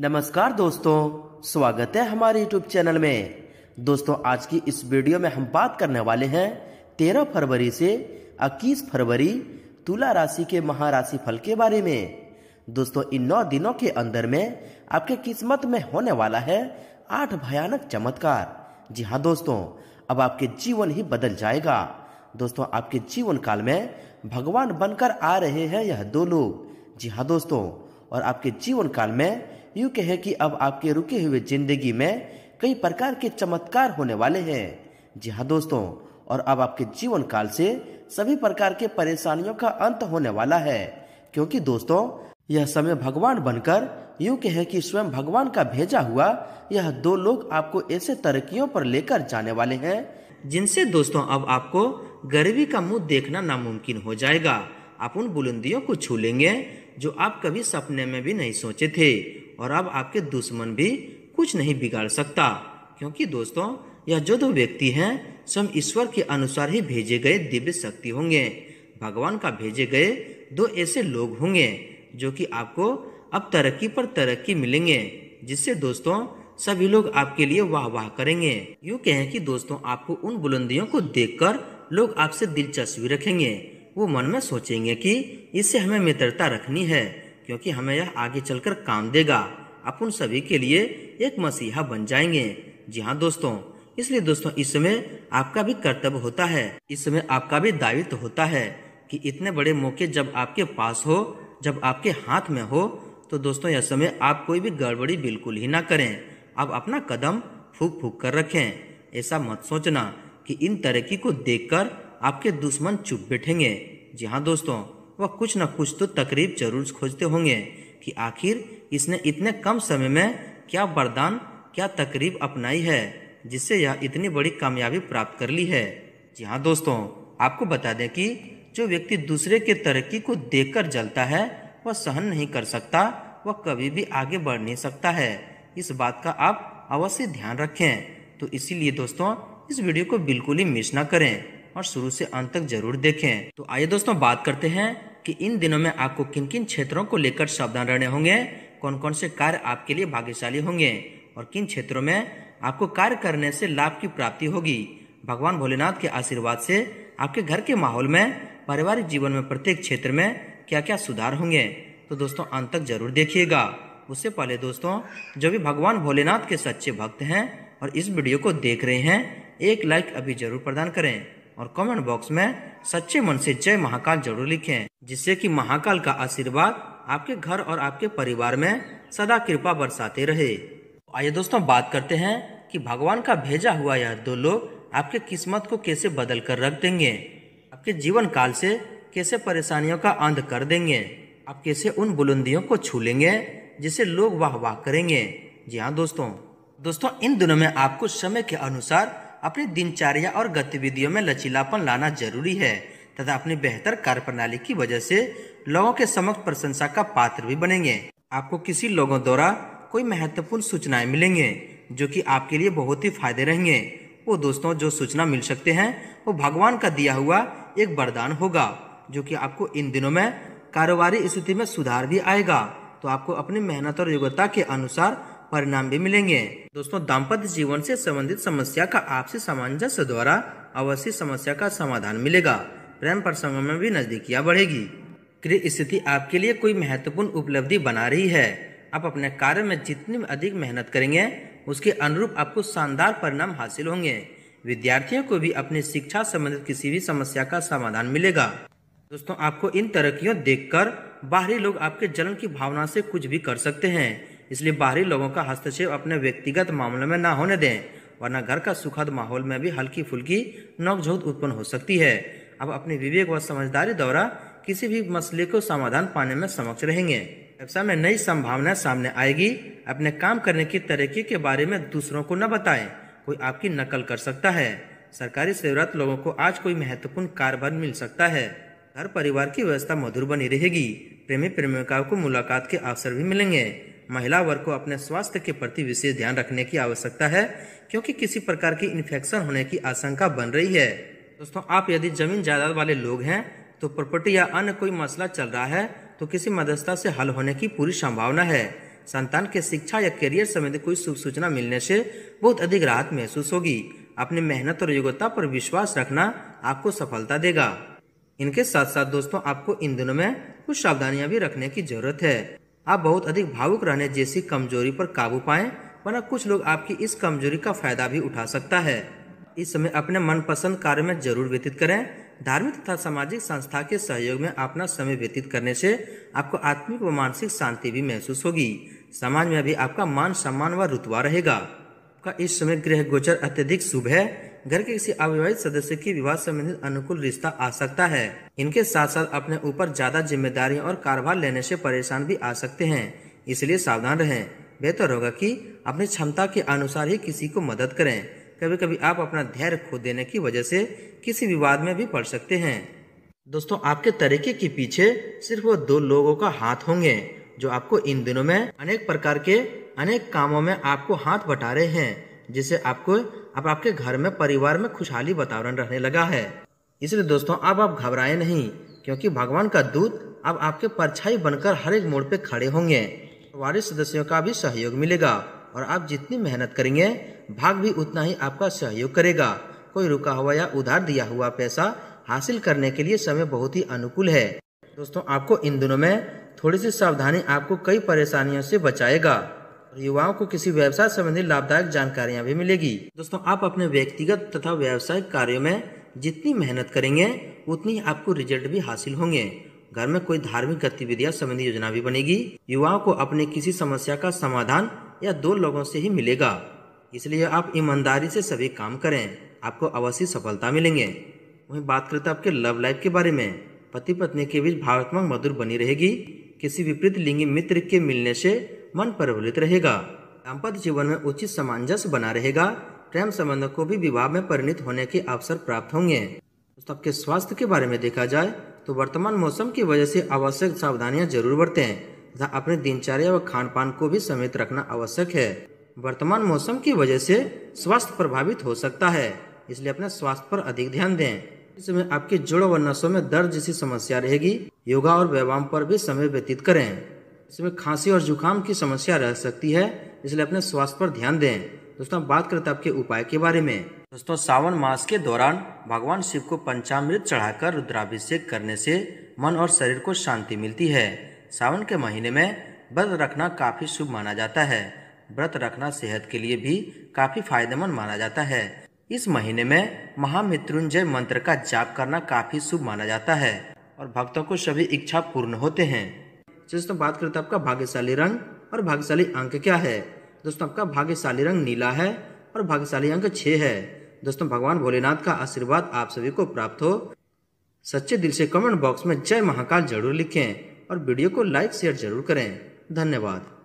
नमस्कार दोस्तों स्वागत है हमारे YouTube चैनल में दोस्तों आज की इस वीडियो में हम बात करने वाले हैं 13 फरवरी से 21 फरवरी तुला राशि के महाराशि फल के बारे में दोस्तों इन नौ दिनों के अंदर में आपके किस्मत में होने वाला है आठ भयानक चमत्कार जी हाँ दोस्तों अब आपके जीवन ही बदल जाएगा दोस्तों आपके जीवन काल में भगवान बनकर आ रहे हैं यह दो लोग जी हाँ दोस्तों और आपके जीवन काल में यू कहे कि अब आपके रुके हुए जिंदगी में कई प्रकार के चमत्कार होने वाले हैं जी हाँ दोस्तों और अब आपके जीवन काल से सभी प्रकार के परेशानियों का अंत होने वाला है क्योंकि दोस्तों यह समय भगवान बनकर यू कहे कि स्वयं भगवान का भेजा हुआ यह दो लोग आपको ऐसे तरक्कियों पर लेकर जाने वाले हैं जिनसे दोस्तों अब आपको गरीबी का मुंह देखना नामुमकिन हो जाएगा आप उन बुलंदियों को छू लेंगे जो आप कभी सपने में भी नहीं सोचे थे और अब आपके दुश्मन भी कुछ नहीं बिगाड़ सकता क्योंकि दोस्तों यह जो दो व्यक्ति हैं स्वयं ईश्वर के अनुसार ही भेजे गए दिव्य शक्ति होंगे भगवान का भेजे गए दो ऐसे लोग होंगे जो कि आपको अब तरक्की पर तरक्की मिलेंगे जिससे दोस्तों सभी लोग आपके लिए वाह वाह करेंगे यूँ कहें कि दोस्तों आपको उन बुलंदियों को देखकर लोग आपसे दिलचस्पी रखेंगे वो मन में सोचेंगे कि इससे हमें मित्रता रखनी है क्योंकि हमें यह आगे चलकर काम देगा आप उन सभी के लिए एक मसीहा बन जाएंगे जी हाँ दोस्तों इसलिए दोस्तों इस समय आपका भी कर्तव्य होता है इस समय आपका भी दायित्व होता है कि इतने बड़े मौके जब आपके पास हो जब आपके हाथ में हो तो दोस्तों यह समय आप कोई भी गड़बड़ी बिल्कुल ही ना करें आप अपना कदम फूक फूक कर रखें ऐसा मत सोचना कि इन तरक्की को देखकर आपके दुश्मन चुप बैठेंगे जी हाँ दोस्तों वह कुछ न कुछ तो तकरीब जरूर खोजते होंगे कि आखिर इसने इतने कम समय में क्या वरदान क्या तकरीब अपनाई है जिससे यह इतनी बड़ी कामयाबी प्राप्त कर ली है जी हाँ दोस्तों आपको बता दें कि जो व्यक्ति दूसरे के तरक्की को देखकर जलता है वह सहन नहीं कर सकता वह कभी भी आगे बढ़ नहीं सकता है इस बात का आप अवश्य ध्यान रखें तो इसीलिए दोस्तों इस वीडियो को बिल्कुल ही मिस ना करें और शुरू से अंत तक जरूर देखें तो आइए दोस्तों बात करते हैं कि इन दिनों में आपको किन किन क्षेत्रों को लेकर सावधान रहने होंगे कौन कौन से कार्य आपके लिए भाग्यशाली होंगे और किन क्षेत्रों में आपको कार्य करने से लाभ की प्राप्ति होगी भगवान भोलेनाथ के आशीर्वाद से आपके घर के माहौल में पारिवारिक जीवन में प्रत्येक क्षेत्र में क्या क्या सुधार होंगे तो दोस्तों अंत तक जरूर देखिएगा उससे पहले दोस्तों जो भी भगवान भोलेनाथ के सच्चे भक्त हैं और इस वीडियो को देख रहे हैं एक लाइक अभी जरूर प्रदान करें और कमेंट बॉक्स में सच्चे मन से जय महाकाल जरूर लिखें जिससे कि महाकाल का आशीर्वाद आपके घर और आपके परिवार में सदा कृपा बरसाते रहे तो आइए दोस्तों बात करते हैं कि भगवान का भेजा हुआ यह दो लोग आपके किस्मत को कैसे बदल कर रख देंगे आपके जीवन काल से कैसे परेशानियों का अंत कर देंगे आप कैसे उन बुलंदियों को छू लेंगे जिसे लोग वाह वाह करेंगे जी हाँ दोस्तों दोस्तों इन दिनों में आपको समय के अनुसार अपनी दिनचर्या और गतिविधियों में लचीलापन लाना जरूरी है तथा अपनी बेहतर कार्य प्रणाली की वजह से लोगों के समक्ष प्रशंसा का पात्र भी बनेंगे आपको किसी लोगों द्वारा कोई महत्वपूर्ण सूचनाएं मिलेंगे जो कि आपके लिए बहुत ही फायदे रहेंगे वो दोस्तों जो सूचना मिल सकते हैं वो भगवान का दिया हुआ एक वरदान होगा जो कि आपको इन दिनों में कारोबारी स्थिति में सुधार भी आएगा तो आपको अपनी मेहनत और योग्यता के अनुसार परिणाम भी मिलेंगे दोस्तों दाम्पत्य जीवन से संबंधित समस्या का आपसी सामंजस्य द्वारा अवश्य समस्या का समाधान मिलेगा प्रेम प्रसंगों में भी नजदीकियाँ बढ़ेगी गृह स्थिति आपके लिए कोई महत्वपूर्ण उपलब्धि बना रही है आप अपने कार्य में जितनी अधिक मेहनत करेंगे उसके अनुरूप आपको शानदार परिणाम हासिल होंगे विद्यार्थियों को भी अपनी शिक्षा संबंधित किसी भी समस्या का समाधान मिलेगा दोस्तों आपको इन तरक्कियों देखकर बाहरी लोग आपके जलन की भावना से कुछ भी कर सकते हैं इसलिए बाहरी लोगों का हस्तक्षेप अपने व्यक्तिगत मामलों में ना होने दें वरना घर का सुखद माहौल में भी हल्की फुल्की नोकझोंक उत्पन्न हो सकती है अब अपने विवेक व समझदारी द्वारा किसी भी मसले को समाधान पाने में समक्ष रहेंगे व्यवसाय में नई संभावना सामने आएगी अपने काम करने की तरीके के बारे में दूसरों को न बताएं कोई आपकी नकल कर सकता है सरकारी सेवरत लोगों को आज कोई महत्वपूर्ण कारोबार मिल सकता है घर परिवार की व्यवस्था मधुर बनी रहेगी प्रेमी प्रेमिकाओं को मुलाकात के अवसर भी मिलेंगे महिला वर्ग को अपने स्वास्थ्य के प्रति विशेष ध्यान रखने की आवश्यकता है क्योंकि किसी प्रकार की इन्फेक्शन होने की आशंका बन रही है दोस्तों आप यदि जमीन जायदाद वाले लोग हैं तो प्रॉपर्टी या अन्य कोई मसला चल रहा है तो किसी मध्यस्थता से हल होने की पूरी संभावना है संतान के शिक्षा या करियर संबंधी कोई शुभ सूचना मिलने से बहुत अधिक राहत महसूस होगी अपनी मेहनत और योग्यता पर विश्वास रखना आपको सफलता देगा इनके साथ साथ दोस्तों आपको इन दिनों में कुछ सावधानियां भी रखने की जरूरत है आप बहुत अधिक भावुक रहने जैसी कमजोरी पर काबू पाएं वरना कुछ लोग आपकी इस कमजोरी का फायदा भी उठा सकता है इस समय अपने मनपसंद कार्य में जरूर व्यतीत करें धार्मिक तथा सामाजिक संस्था के सहयोग में अपना समय व्यतीत करने से आपको आत्मिक व मानसिक शांति भी महसूस होगी समाज में भी आपका मान सम्मान व रुतवा रहेगा आपका इस समय गृह गोचर अत्यधिक शुभ है घर के किसी अविवाहित सदस्य की विवाह संबंधित अनुकूल रिश्ता आ सकता है इनके साथ साथ अपने ऊपर ज्यादा जिम्मेदारी और कारोबार लेने से परेशान भी आ सकते हैं इसलिए सावधान रहें बेहतर होगा कि अपनी क्षमता के अनुसार ही किसी को मदद करें कभी कभी आप अपना धैर्य खो देने की वजह से किसी विवाद में भी पड़ सकते हैं दोस्तों आपके तरीके के पीछे सिर्फ वो दो लोगों का हाथ होंगे जो आपको इन दिनों में अनेक प्रकार के अनेक कामों में आपको हाथ बटा रहे हैं जिसे आपको अब आपके घर में परिवार में खुशहाली वातावरण रहने लगा है इसलिए दोस्तों अब आप घबराएं नहीं क्योंकि भगवान का दूत अब आपके परछाई बनकर हर एक मोड़ पे खड़े होंगे वारिस सदस्यों का भी सहयोग मिलेगा और आप जितनी मेहनत करेंगे भाग भी उतना ही आपका सहयोग करेगा कोई रुका हुआ या उधार दिया हुआ पैसा हासिल करने के लिए समय बहुत ही अनुकूल है दोस्तों आपको इन दिनों में थोड़ी सी सावधानी आपको कई परेशानियों से बचाएगा और युवाओं को किसी व्यवसाय संबंधी लाभदायक जानकारियाँ भी मिलेगी दोस्तों आप अपने व्यक्तिगत तथा व्यवसायिक कार्यो में जितनी मेहनत करेंगे उतनी आपको रिजल्ट भी हासिल होंगे घर में कोई धार्मिक गतिविधियां संबंधी योजना भी बनेगी युवाओं को अपने किसी समस्या का समाधान या दो लोगों से ही मिलेगा इसलिए आप ईमानदारी से सभी काम करें आपको अवश्य सफलता मिलेंगे वहीं बात करते आपके लव लाइफ के बारे में पति पत्नी के बीच भावात्मक मधुर बनी रहेगी किसी विपरीत लिंगी मित्र के मिलने से मन प्रवलित रहेगा दाम्पत्य जीवन में उचित सामंजस्य बना रहेगा प्रेम संबंध को भी विवाह में परिणित होने के अवसर प्राप्त होंगे सबके स्वास्थ्य के बारे में देखा जाए तो वर्तमान मौसम की वजह से आवश्यक सावधानियां जरूर बरतें तथा अपने दिनचर्या व खान पान को भी समेत रखना आवश्यक है वर्तमान मौसम की वजह से स्वास्थ्य प्रभावित हो सकता है इसलिए अपने स्वास्थ्य पर अधिक ध्यान दें इस समय आपके जोड़ों व नसों में दर्द जैसी समस्या रहेगी योगा और व्यायाम पर भी समय व्यतीत करें इसमें खांसी और जुकाम की समस्या रह सकती है इसलिए अपने स्वास्थ्य पर ध्यान दें दोस्तों हम बात करते हैं आपके उपाय के बारे में दोस्तों सावन मास के दौरान भगवान शिव को पंचामृत चढ़ाकर रुद्राभिषेक करने से मन और शरीर को शांति मिलती है सावन के महीने में व्रत रखना काफ़ी शुभ माना जाता है व्रत रखना सेहत के लिए भी काफ़ी फायदेमंद माना जाता है इस महीने में महामृत्युंजय मंत्र का जाप करना काफ़ी शुभ माना जाता है और भक्तों को सभी इच्छा पूर्ण होते हैं दोस्तों बात करते हैं आपका भाग्यशाली रंग और भाग्यशाली अंक क्या है दोस्तों आपका भाग्यशाली रंग नीला है और भाग्यशाली अंक छः है दोस्तों भगवान भोलेनाथ का आशीर्वाद आप सभी को प्राप्त हो सच्चे दिल से कमेंट बॉक्स में जय महाकाल जरूर लिखें और वीडियो को लाइक शेयर जरूर करें धन्यवाद